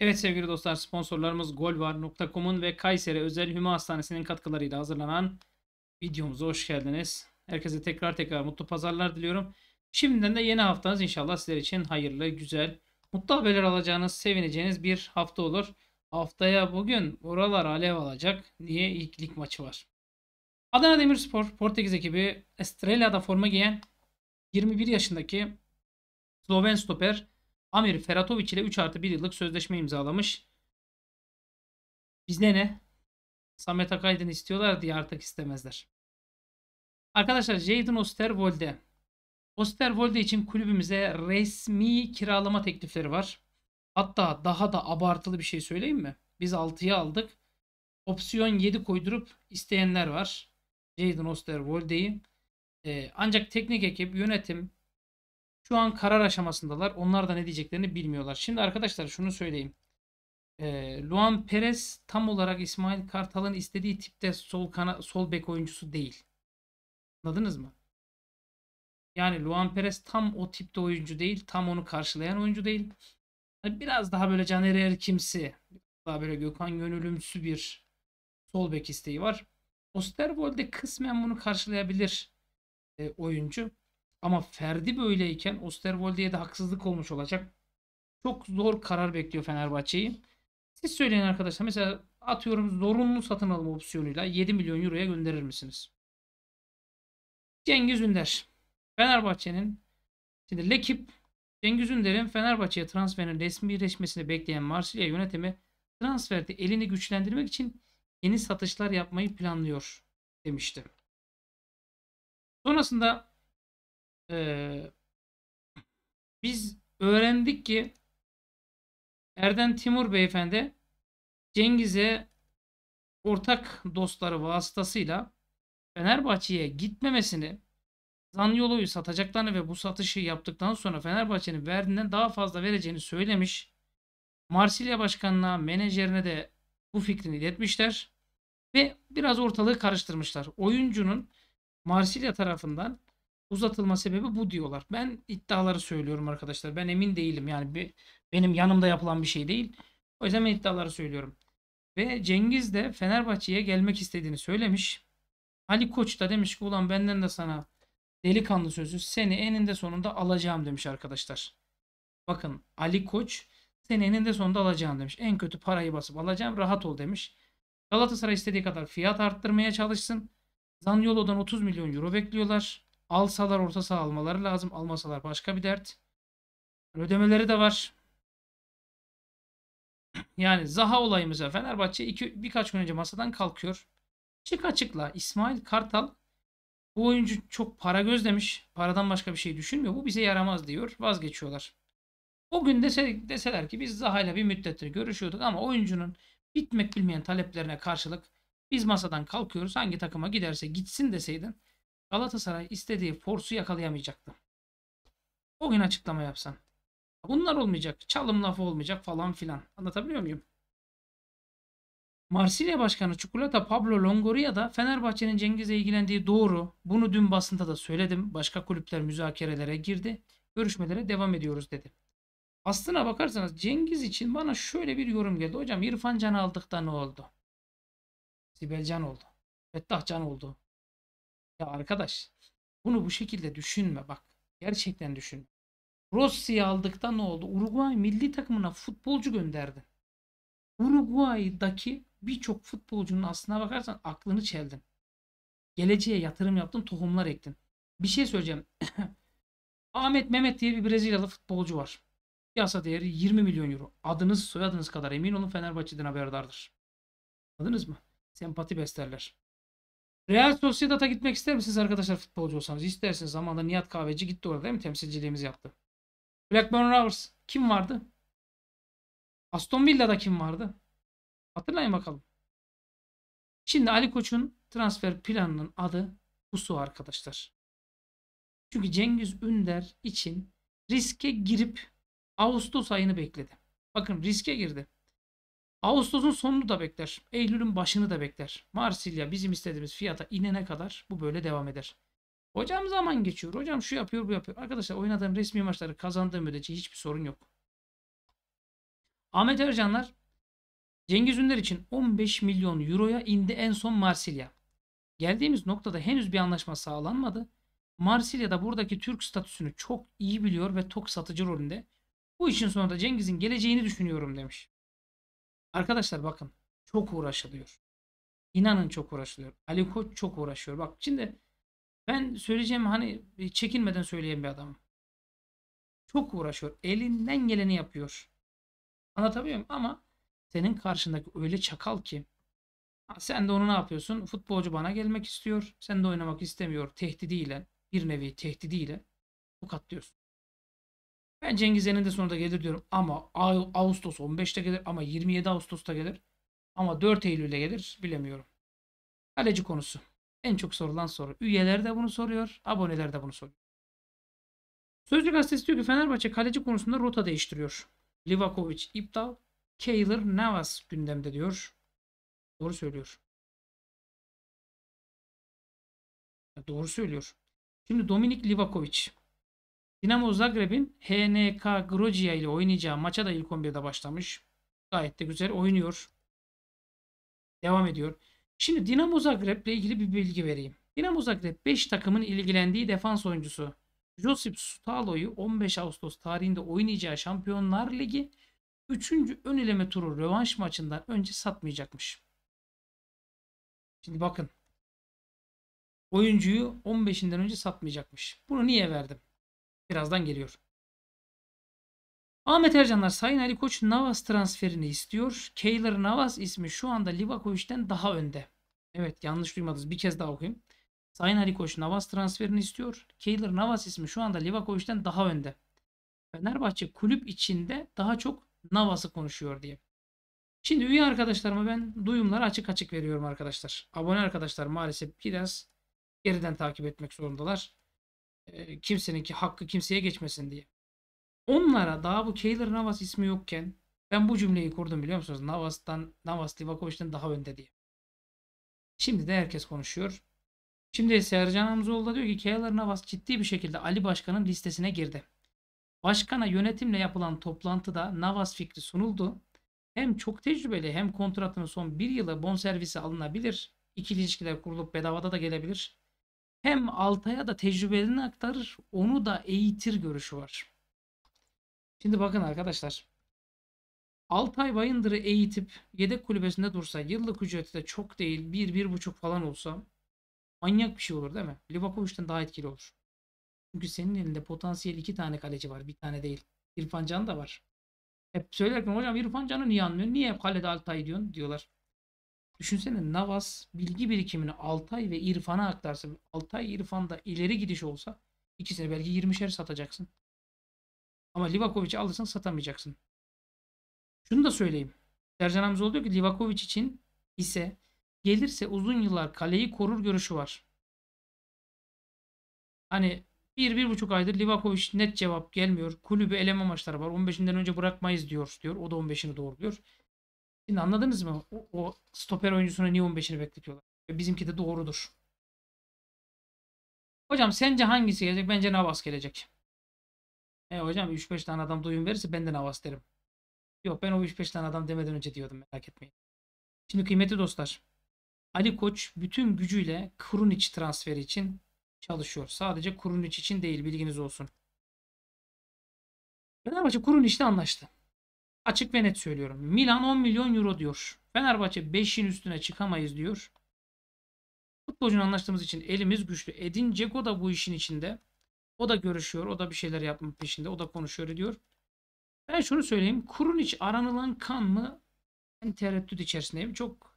Evet sevgili dostlar sponsorlarımız golvar.com'un ve Kayseri Özel Hüma Hastanesi'nin katkılarıyla hazırlanan videomuza hoş geldiniz. Herkese tekrar tekrar mutlu pazarlar diliyorum. Şimdiden de yeni haftanız inşallah sizler için hayırlı, güzel, mutlu haberler alacağınız, sevineceğiniz bir hafta olur. Haftaya bugün oralar alev alacak Niye ilk lig maçı var. Adana Demirspor Portekiz ekibi Estrella'da forma giyen 21 yaşındaki Sloven stoper Amir Feratoviç ile 3 artı 1 yıllık sözleşme imzalamış. Bizde ne? Samet Akaydın istiyorlar diye artık istemezler. Arkadaşlar Jadon Osterwolde. Osterwolde için kulübümüze resmi kiralama teklifleri var. Hatta daha da abartılı bir şey söyleyeyim mi? Biz 6'ya aldık. Opsiyon 7 koydurup isteyenler var. Jadon Osterwolde'yi. Ee, ancak teknik ekip, yönetim şu an karar aşamasındalar. Onlar da ne diyeceklerini bilmiyorlar. Şimdi arkadaşlar şunu söyleyeyim. E, Luan Perez tam olarak İsmail Kartal'ın istediği tipte sol kana, sol bek oyuncusu değil. Anladınız mı? Yani Luan Perez tam o tipte oyuncu değil. Tam onu karşılayan oyuncu değil. Hani biraz daha böyle Caner Erkimsi, daha böyle Gökhan Gönülümsü bir sol bek isteği var. de kısmen bunu karşılayabilir e, oyuncu. Ama Ferdi böyleyken Osterwolde'ye de haksızlık olmuş olacak. Çok zor karar bekliyor Fenerbahçe'yi. Siz söyleyin arkadaşlar. Mesela atıyorum zorunlu satın alma opsiyonuyla 7 milyon euroya gönderir misiniz? Cengiz Ünder. Fenerbahçe'nin şimdi Lekip Cengiz Ünder'in Fenerbahçe'ye transferinin resmesini bekleyen Marsilya yönetimi transferde elini güçlendirmek için yeni satışlar yapmayı planlıyor demişti. Sonrasında ee, biz öğrendik ki Erden Timur beyefendi Cengiz'e ortak dostları vasıtasıyla Fenerbahçe'ye gitmemesini Zanyolu'yu satacaklarını ve bu satışı yaptıktan sonra Fenerbahçe'nin verdiğinden daha fazla vereceğini söylemiş. Marsilya başkanına, menajerine de bu fikrini iletmişler ve biraz ortalığı karıştırmışlar. Oyuncunun Marsilya tarafından uzatılma sebebi bu diyorlar. Ben iddiaları söylüyorum arkadaşlar. Ben emin değilim. Yani bir, benim yanımda yapılan bir şey değil. O yüzden ben iddiaları söylüyorum. Ve Cengiz de Fenerbahçe'ye gelmek istediğini söylemiş. Ali Koç da demiş ki ulan benden de sana delikanlı sözü seni eninde sonunda alacağım demiş arkadaşlar. Bakın Ali Koç seni eninde sonunda alacağım demiş. En kötü parayı basıp alacağım rahat ol demiş. Galatasaray istediği kadar fiyat arttırmaya çalışsın. Zanyolo'dan 30 milyon euro bekliyorlar. Alsalar orta saha almaları lazım. Almasalar başka bir dert. Ödemeleri de var. Yani Zaha olayımıza Fenerbahçe iki, birkaç gün önce masadan kalkıyor. Çık açıkla İsmail Kartal bu oyuncu çok para gözlemiş. Paradan başka bir şey düşünmüyor. Bu bize yaramaz diyor. Vazgeçiyorlar. O gün deseler ki biz zaha ile bir müddettir görüşüyorduk ama oyuncunun bitmek bilmeyen taleplerine karşılık biz masadan kalkıyoruz. Hangi takıma giderse gitsin deseydin Galatasaray istediği forsu yakalayamayacaktı. O gün açıklama yapsan. Bunlar olmayacak. Çalım lafı olmayacak falan filan. Anlatabiliyor muyum? Marsilya Başkanı Çikolata Pablo Longoria da Fenerbahçe'nin Cengiz'e ilgilendiği doğru. Bunu dün basında da söyledim. Başka kulüpler müzakerelere girdi. Görüşmelere devam ediyoruz dedi. Aslına bakarsanız Cengiz için bana şöyle bir yorum geldi. Hocam İrfan Can'ı aldık da ne oldu? Sibel Can oldu. Fettah Can oldu. Ya arkadaş bunu bu şekilde düşünme bak. Gerçekten düşün. Rossi'yi aldıktan ne oldu? Uruguay milli takımına futbolcu gönderdi. Uruguay'daki birçok futbolcunun aslına bakarsan aklını çeldin. Geleceğe yatırım yaptın, tohumlar ektin. Bir şey söyleyeceğim. Ahmet Mehmet diye bir Brezilyalı futbolcu var. Piyasa değeri 20 milyon euro. Adınız soyadınız kadar emin olun Fenerbahçe'den haberdardır. Adınız mı? Sempati beslerler. Real Sociedad'a gitmek ister misiniz arkadaşlar futbolcu olsanız? İsterseniz zamanında Nihat Kahveci gitti orada değil mi? Temsilciliğimiz yaptı. Blackburn Rovers kim vardı? Aston Villa'da kim vardı? Hatırlayın bakalım. Şimdi Ali Koç'un transfer planının adı Pusu arkadaşlar. Çünkü Cengiz Ünder için riske girip Ağustos ayını bekledi. Bakın riske girdi. Ağustos'un sonunu da bekler. Eylül'ün başını da bekler. Marsilya bizim istediğimiz fiyata inene kadar bu böyle devam eder. Hocam zaman geçiyor. Hocam şu yapıyor bu yapıyor. Arkadaşlar oynadığım resmi maçları kazandığım müddetçe hiçbir sorun yok. Ahmet Ercanlar Cengiz Ünder için 15 milyon euroya indi en son Marsilya. Geldiğimiz noktada henüz bir anlaşma sağlanmadı. Marsilya'da buradaki Türk statüsünü çok iyi biliyor ve tok satıcı rolünde. Bu işin sonunda Cengiz'in geleceğini düşünüyorum demiş. Arkadaşlar bakın çok uğraşılıyor. İnanın çok uğraşılıyor. Ali Koç çok uğraşıyor. Bak şimdi ben söyleyeceğim hani çekinmeden söyleyeyim bir adamım. Çok uğraşıyor. Elinden geleni yapıyor. Anlatabiliyor muyum? Ama senin karşındaki öyle çakal ki sen de onu ne yapıyorsun? Futbolcu bana gelmek istiyor. Sen de oynamak istemiyor. Tehdidiyle bir nevi tehdidiyle bu katlıyorsun. Ben Cengiz eninde sonunda gelir diyorum ama Ağustos 15'te gelir ama 27 Ağustos'ta gelir ama 4 Eylül'de gelir bilemiyorum. Kaleci konusu. En çok sorulan soru. Üyeler de bunu soruyor, aboneler de bunu soruyor. Sözcü gazetesi diyor ki Fenerbahçe kaleci konusunda rota değiştiriyor. Livakovic iptal, Kaylor Navas gündemde diyor. Doğru söylüyor. Doğru söylüyor. Şimdi Dominik Livakovic. Dinamo Zagreb'in HNK Grozia ile oynayacağı maça da ilk 11'de başlamış. Gayet de güzel oynuyor. Devam ediyor. Şimdi Dinamo Zagreb ile ilgili bir bilgi vereyim. Dinamo Zagreb 5 takımın ilgilendiği defans oyuncusu Josip Sutalo'yu 15 Ağustos tarihinde oynayacağı Şampiyonlar Ligi 3. ön eleme turu rövanş maçından önce satmayacakmış. Şimdi bakın. Oyuncuyu 15'inden önce satmayacakmış. Bunu niye verdim? Birazdan geliyor. Ahmet Ercanlar Sayın Ali Koç Navas transferini istiyor. Keyler Navas ismi şu anda Livakovic'den daha önde. Evet yanlış duymadınız. Bir kez daha okuyayım. Sayın Ali Koç Navas transferini istiyor. Keyler Navas ismi şu anda Livakovic'den daha önde. Fenerbahçe kulüp içinde daha çok Navas'ı konuşuyor diye. Şimdi üye arkadaşlarıma ben duyumları açık açık veriyorum arkadaşlar. Abone arkadaşlar maalesef biraz geriden takip etmek zorundalar e, kimsenin ki hakkı kimseye geçmesin diye. Onlara daha bu Keylor Navas ismi yokken ben bu cümleyi kurdum biliyor musunuz? Navas'tan, Navas Livakovic'den daha önde diye. Şimdi de herkes konuşuyor. Şimdi Sercan Hamzoğlu da diyor ki Keylor Navas ciddi bir şekilde Ali Başkan'ın listesine girdi. Başkana yönetimle yapılan toplantıda Navas fikri sunuldu. Hem çok tecrübeli hem kontratının son bir yıla bonservisi alınabilir. İkili ilişkiler kurulup bedavada da gelebilir hem Altay'a da tecrübelerini aktarır, onu da eğitir görüşü var. Şimdi bakın arkadaşlar. Altay Bayındır'ı eğitip yedek kulübesinde dursa, yıllık ücreti de çok değil 1-1,5 falan olsa manyak bir şey olur değil mi? Livakovic'den daha etkili olur. Çünkü senin elinde potansiyel iki tane kaleci var. Bir tane değil. İrfan Can da var. Hep söylerken hocam İrfan Can'ı niye anlıyorsun? Niye hep kalede Altay diyorsun diyorlar. Düşünsene Navas bilgi birikimini Altay ve İrfan'a aktarsa, Altay İrfan'da ileri gidiş olsa ikisini belki 20'şer satacaksın. Ama Livakovic'i alırsan satamayacaksın. Şunu da söyleyeyim. Sercan Hamzoğlu diyor ki Livakovic için ise gelirse uzun yıllar kaleyi korur görüşü var. Hani bir, bir buçuk aydır Livakovic net cevap gelmiyor. Kulübü eleme maçları var. 15'inden önce bırakmayız diyor diyor. O da 15'ini doğruluyor. Şimdi anladınız mı? O, o stoper oyuncusuna niye 15'ini bekletiyorlar? Ve bizimki de doğrudur. Hocam sence hangisi gelecek? Bence Navas gelecek. E hocam 3-5 tane adam duyum verirse ben de Navas derim. Yok ben o 3-5 tane adam demeden önce diyordum merak etmeyin. Şimdi kıymetli dostlar. Ali Koç bütün gücüyle Kurunic transferi için çalışıyor. Sadece Kurunic için değil bilginiz olsun. Fenerbahçe Kurunic'le anlaştı. Açık ve net söylüyorum. Milan 10 milyon euro diyor. Fenerbahçe 5'in üstüne çıkamayız diyor. Futbolcunun anlaştığımız için elimiz güçlü. Edin Ceko da bu işin içinde. O da görüşüyor. O da bir şeyler yapmak peşinde. O da konuşuyor diyor. Ben şunu söyleyeyim. Kurun Kurunic aranılan kan mı? Ben tereddüt içerisindeyim. Çok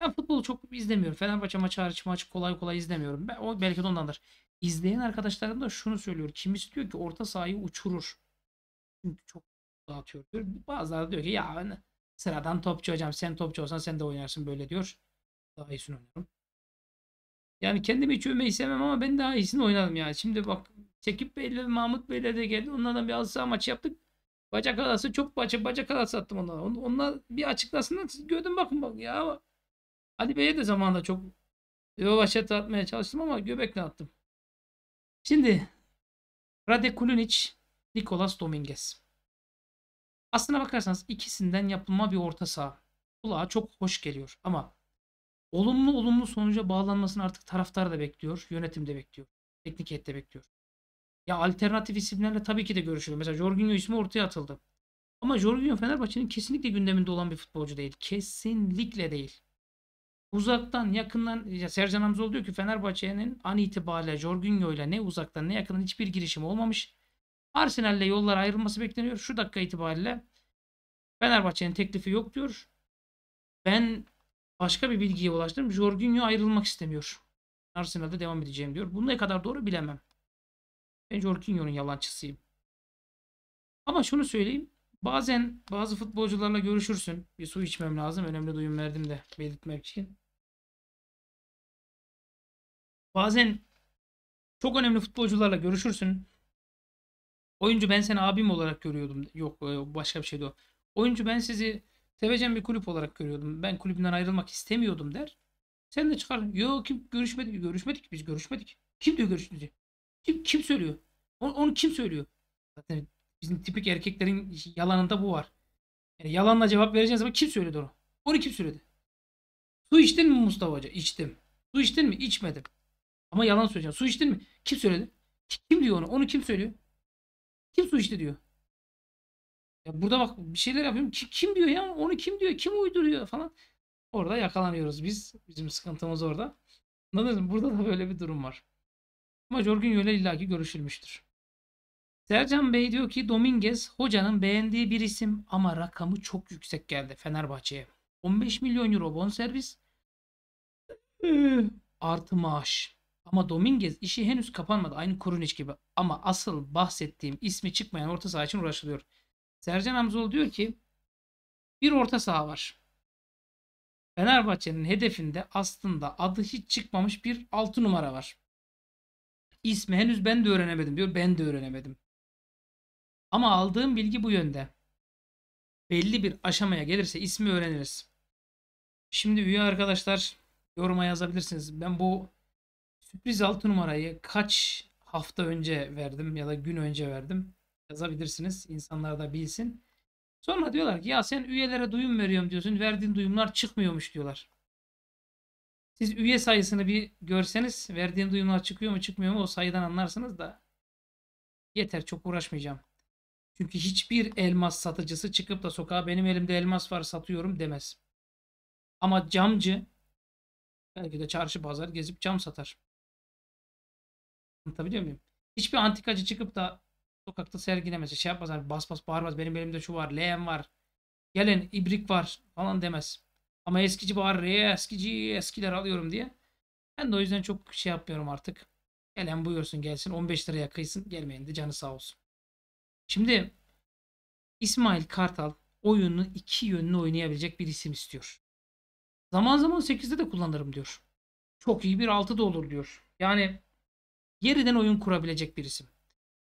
ben futbolu çok izlemiyorum. Fenerbahçe maçı hariç maç kolay kolay izlemiyorum. Ben, o belki de ondandır. İzleyen arkadaşlarım da şunu söylüyor. Kimisi diyor ki orta sahayı uçurur. Çünkü çok dağıtıyor diyor. Bazıları diyor ki ya hani sıradan topçu hocam sen topçu olsan sen de oynarsın böyle diyor. Daha iyisini oynarım. Yani kendimi hiç övmeyi sevmem ama ben daha iyisini oynadım yani. Şimdi bak Çekip Bey'le Mahmut Bey'le de geldi. Onlardan bir halı maç yaptık. Bacak alası çok bacak, bacak alası attım onlara. Onlar bir açıklasınlar. Siz gördün bakın bak ya. Ali Bey'e de zamanında çok Rovaşet atmaya çalıştım ama göbekle attım. Şimdi Rade Kulunic, Nicolas Dominguez. Aslına bakarsanız ikisinden yapılma bir orta saha. Kulağa çok hoş geliyor ama olumlu olumlu sonuca bağlanmasını artık taraftar da bekliyor, yönetim de bekliyor, teknik heyet de bekliyor. Ya alternatif isimlerle tabii ki de görüşülüyor. Mesela Jorginho ismi ortaya atıldı. Ama Jorginho Fenerbahçe'nin kesinlikle gündeminde olan bir futbolcu değil. Kesinlikle değil. Uzaktan, yakından ya Sercan Hamzoğlu diyor ki Fenerbahçe'nin an itibariyle Jorginho ile ne uzaktan ne yakından hiçbir girişim olmamış. Arsenal'le yollar ayrılması bekleniyor. Şu dakika itibariyle Fenerbahçe'nin teklifi yok diyor. Ben başka bir bilgiye ulaştım. Jorginho ayrılmak istemiyor. Arsenal'da devam edeceğim diyor. Bunu ne kadar doğru bilemem. Ben Jorginho'nun yalancısıyım. Ama şunu söyleyeyim. Bazen bazı futbolcularla görüşürsün. Bir su içmem lazım. Önemli duyum verdim de belirtmek için. Bazen çok önemli futbolcularla görüşürsün. Oyuncu ben seni abim olarak görüyordum. Yok e, başka bir şeydi o. Oyuncu ben sizi seveceğim bir kulüp olarak görüyordum. Ben kulübünden ayrılmak istemiyordum der. Sen de çıkar. Yok kim görüşmedik. Görüşmedik biz görüşmedik. Kim diyor görüşmedi? Kim, kim söylüyor? Onu, onu kim söylüyor? Zaten bizim tipik erkeklerin yalanında bu var. Yani yalanla cevap vereceğiniz zaman kim söyledi onu? Onu kim söyledi? Su içtin mi Mustafa Hoca? İçtim. Su içtin mi? İçmedim. Ama yalan söyleyeceğim. Su içtin mi? Kim söyledi? Kim diyor onu? Onu kim söylüyor? Kim su içti diyor. Ya burada bak bir şeyler yapıyorum. Ki, kim diyor ya? Onu kim diyor? Kim uyduruyor falan. Orada yakalanıyoruz biz. Bizim sıkıntımız orada. Anladınız mı? Burada da böyle bir durum var. Ama Jorgen Yöle illaki görüşülmüştür. Sercan Bey diyor ki Dominguez hocanın beğendiği bir isim ama rakamı çok yüksek geldi Fenerbahçe'ye. 15 milyon euro bonservis ee, artı maaş. Ama Dominguez işi henüz kapanmadı. Aynı Kurunic gibi. Ama asıl bahsettiğim ismi çıkmayan orta saha için uğraşılıyor. Sercan Hamzoğlu diyor ki bir orta saha var. Fenerbahçe'nin hedefinde aslında adı hiç çıkmamış bir altı numara var. İsmi henüz ben de öğrenemedim diyor. Ben de öğrenemedim. Ama aldığım bilgi bu yönde. Belli bir aşamaya gelirse ismi öğreniriz. Şimdi üye arkadaşlar yoruma yazabilirsiniz. Ben bu Sürpriz 6 numarayı kaç hafta önce verdim ya da gün önce verdim. Yazabilirsiniz. İnsanlar da bilsin. Sonra diyorlar ki ya sen üyelere duyum veriyorum diyorsun. Verdiğin duyumlar çıkmıyormuş diyorlar. Siz üye sayısını bir görseniz verdiğin duyumlar çıkıyor mu çıkmıyor mu o sayıdan anlarsınız da. Yeter çok uğraşmayacağım. Çünkü hiçbir elmas satıcısı çıkıp da sokağa benim elimde elmas var satıyorum demez. Ama camcı belki de çarşı pazar gezip cam satar. Anlatabiliyor muyum? Hiçbir antikacı çıkıp da sokakta sergilemez. Şey yapmaz. Hani bas bas bağırmaz. Benim elimde şu var. Leğen var. Gelin ibrik var falan demez. Ama eskici bağırır. E, eskici eskiler alıyorum diye. Ben de o yüzden çok şey yapmıyorum artık. Gelen buyursun gelsin. 15 liraya kıysın. Gelmeyin de canı sağ olsun. Şimdi İsmail Kartal oyunu iki yönlü oynayabilecek bir isim istiyor. Zaman zaman 8'de de kullanırım diyor. Çok iyi bir da olur diyor. Yani Yeriden oyun kurabilecek bir isim.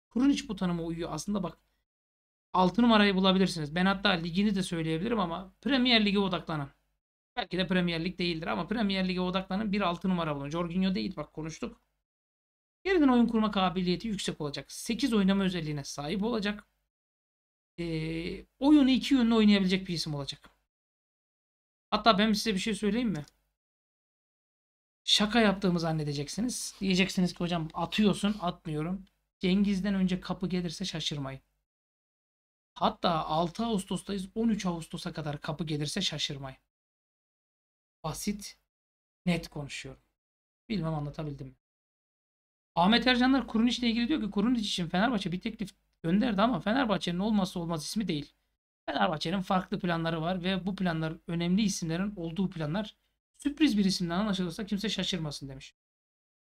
Kurunic bu tanıma uyuyor. Aslında bak 6 numarayı bulabilirsiniz. Ben hatta ligini de söyleyebilirim ama Premier Lig'e odaklanan. Belki de Premier Lig değildir ama Premier Lig'e odaklanan bir 6 numara bulun. Jorginho değil bak konuştuk. Geriden oyun kurma kabiliyeti yüksek olacak. 8 oynama özelliğine sahip olacak. Ee, oyunu iki yönlü oynayabilecek bir isim olacak. Hatta ben size bir şey söyleyeyim mi? şaka yaptığımı zannedeceksiniz. Diyeceksiniz ki hocam atıyorsun atmıyorum. Cengiz'den önce kapı gelirse şaşırmayın. Hatta 6 Ağustos'tayız 13 Ağustos'a kadar kapı gelirse şaşırmayın. Basit, net konuşuyorum. Bilmem anlatabildim mi? Ahmet Ercanlar Kurunic ile ilgili diyor ki Kurunic için Fenerbahçe bir teklif gönderdi ama Fenerbahçe'nin olmazsa olmaz ismi değil. Fenerbahçe'nin farklı planları var ve bu planlar önemli isimlerin olduğu planlar Sürpriz bir isimden anlaşılırsa kimse şaşırmasın demiş.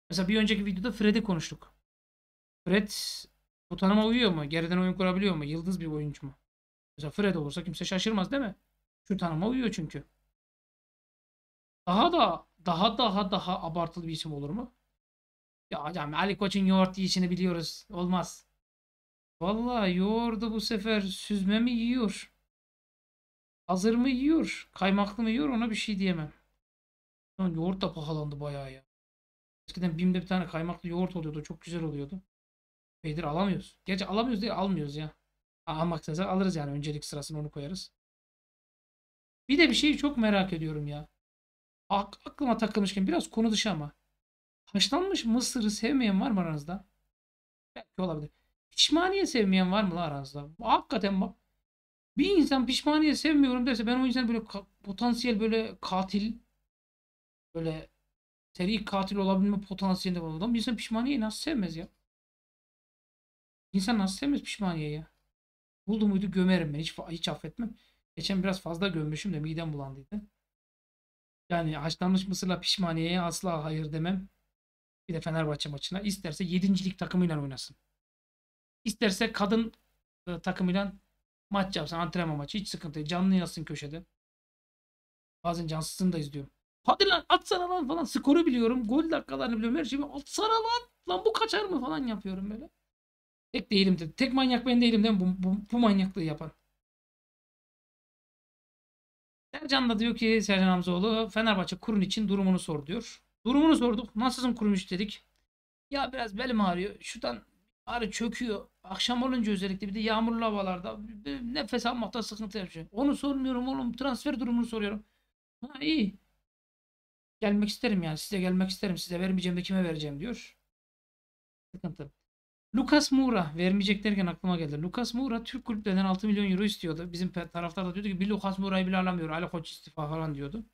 Mesela bir önceki videoda Fred'i konuştuk. Fred bu tanıma uyuyor mu? Geriden oyun kurabiliyor mu? Yıldız bir oyuncu mu? Mesela Fred olursa kimse şaşırmaz değil mi? Şu tanıma uyuyor çünkü. Daha da daha daha daha abartılı bir isim olur mu? Ya hocam Ali Koç'un yoğurt yiyişini biliyoruz. Olmaz. Vallahi yoğurdu bu sefer süzme mi yiyor? Hazır mı yiyor? Kaymaklı mı yiyor? Ona bir şey diyemem. Lan yoğurt da pahalandı bayağı ya. Eskiden BİM'de bir tane kaymaklı yoğurt oluyordu. Çok güzel oluyordu. Peydir alamıyoruz. Gerçi alamıyoruz diye almıyoruz ya. Almak size alırız yani. Öncelik sırasını onu koyarız. Bir de bir şeyi çok merak ediyorum ya. Aklıma takılmışken biraz konu dışı ama. Haşlanmış mısırı sevmeyen var mı aranızda? Belki olabilir. Pişmaniye sevmeyen var mı lan aranızda? Hakikaten bak. Bir insan pişmaniye sevmiyorum derse ben o insan böyle potansiyel böyle katil böyle seri katil olabilme potansiyeli var. Adam insan pişmaniyeyi nasıl sevmez ya? İnsan nasıl sevmez pişmaniyeyi ya? Buldu muydu gömerim ben. Hiç, hiç affetmem. Geçen biraz fazla gömmüşüm de midem bulandıydı. Yani haşlanmış mısırla pişmaniyeye asla hayır demem. Bir de Fenerbahçe maçına. İsterse yedincilik takımıyla oynasın. İsterse kadın e, takımıyla maç yapsın. Antrenman maçı. Hiç sıkıntı değil. Canlı yazsın köşede. Bazen cansızını da izliyorum. Hadi lan atsana lan falan skoru biliyorum. Gol dakikalarını biliyorum. Her şeyi atsana lan. Lan bu kaçar mı falan yapıyorum böyle. Tek değilim dedi. Tek manyak ben değilim değil mi? Bu, bu, bu manyaklığı yapan. Sercan da diyor ki Sercan Hamzoğlu Fenerbahçe kurun için durumunu sor diyor. Durumunu sorduk. Nasılsın kurmuş dedik. Ya biraz belim ağrıyor. Şuradan ağrı çöküyor. Akşam olunca özellikle bir de yağmurlu havalarda nefes almakta sıkıntı yapıyor. Onu sormuyorum oğlum. Transfer durumunu soruyorum. Ha iyi. Gelmek isterim yani size gelmek isterim size vermeyeceğim de kime vereceğim diyor. Sıkıntı. Lucas Moura vermeyecek derken aklıma geldi. Lucas Moura Türk kulüplerinden 6 milyon euro istiyordu. Bizim taraftar da diyordu ki bir Lucas Moura'yı bile alamıyor. Ali Koç istifa falan diyordu.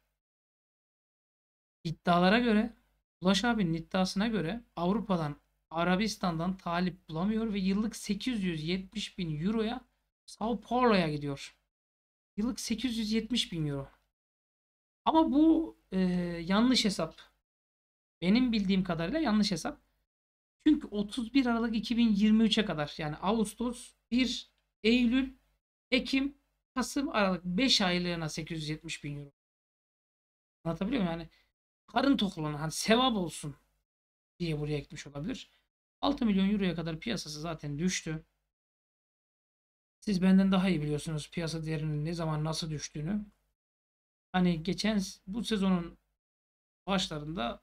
İddialara göre Ulaş abinin iddiasına göre Avrupa'dan Arabistan'dan talip bulamıyor ve yıllık 870 bin euroya Sao Paulo'ya gidiyor. Yıllık 870 bin euro. Ama bu e, yanlış hesap. Benim bildiğim kadarıyla yanlış hesap. Çünkü 31 Aralık 2023'e kadar yani Ağustos, 1 Eylül, Ekim, Kasım, Aralık 5 aylığına 870 bin euro. Anlatabiliyor muyum? Yani karın tokluğuna hani sevap olsun diye buraya gitmiş olabilir. 6 milyon euroya kadar piyasası zaten düştü. Siz benden daha iyi biliyorsunuz piyasa değerinin ne zaman nasıl düştüğünü hani geçen bu sezonun başlarında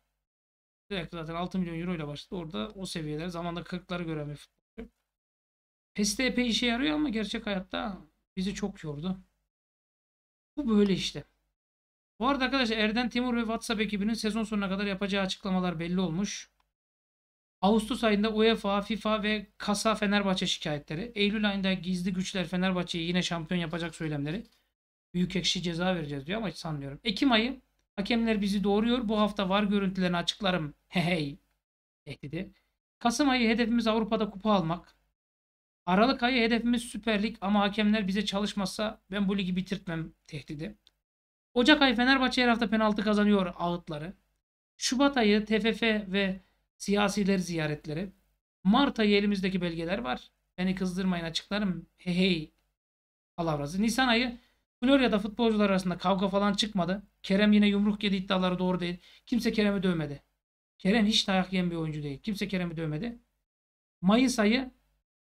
direkt zaten 6 milyon euro ile başladı. Orada o seviyeler zamanda 40'ları gören bir futbolcu. PES'te epey işe yarıyor ama gerçek hayatta bizi çok yordu. Bu böyle işte. Bu arada arkadaşlar Erden Timur ve WhatsApp ekibinin sezon sonuna kadar yapacağı açıklamalar belli olmuş. Ağustos ayında UEFA, FIFA ve Kasa Fenerbahçe şikayetleri. Eylül ayında gizli güçler Fenerbahçe'yi yine şampiyon yapacak söylemleri büyük ekşi ceza vereceğiz diyor ama sanmıyorum. Ekim ayı hakemler bizi doğuruyor. Bu hafta var görüntülerini açıklarım. Hey hey. Tehdidi. Kasım ayı hedefimiz Avrupa'da kupa almak. Aralık ayı hedefimiz Süper Lig ama hakemler bize çalışmazsa ben bu ligi bitirtmem tehdidi. Ocak ayı Fenerbahçe her hafta penaltı kazanıyor ağıtları. Şubat ayı TFF ve siyasiler ziyaretleri. Mart ayı elimizdeki belgeler var. Beni kızdırmayın açıklarım. Hey hey. Palavrası. Nisan ayı Florya'da futbolcular arasında kavga falan çıkmadı. Kerem yine yumruk yedi iddiaları doğru değil. Kimse Kerem'i dövmedi. Kerem hiç dayak yiyen bir oyuncu değil. Kimse Kerem'i dövmedi. Mayıs ayı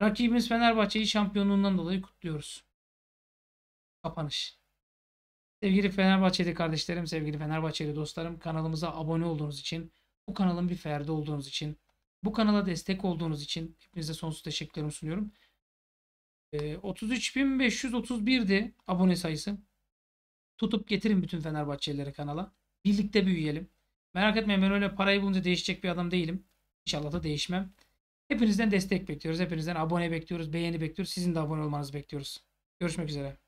rakibimiz Fenerbahçe'yi şampiyonluğundan dolayı kutluyoruz. Kapanış. Sevgili Fenerbahçeli kardeşlerim, sevgili Fenerbahçeli dostlarım kanalımıza abone olduğunuz için, bu kanalın bir ferdi olduğunuz için, bu kanala destek olduğunuz için hepinize sonsuz teşekkürlerimi sunuyorum. E, ee, 33.531'di abone sayısı. Tutup getirin bütün Fenerbahçelileri kanala. Birlikte büyüyelim. Merak etmeyin ben öyle parayı bulunca değişecek bir adam değilim. İnşallah da değişmem. Hepinizden destek bekliyoruz. Hepinizden abone bekliyoruz. Beğeni bekliyoruz. Sizin de abone olmanızı bekliyoruz. Görüşmek üzere.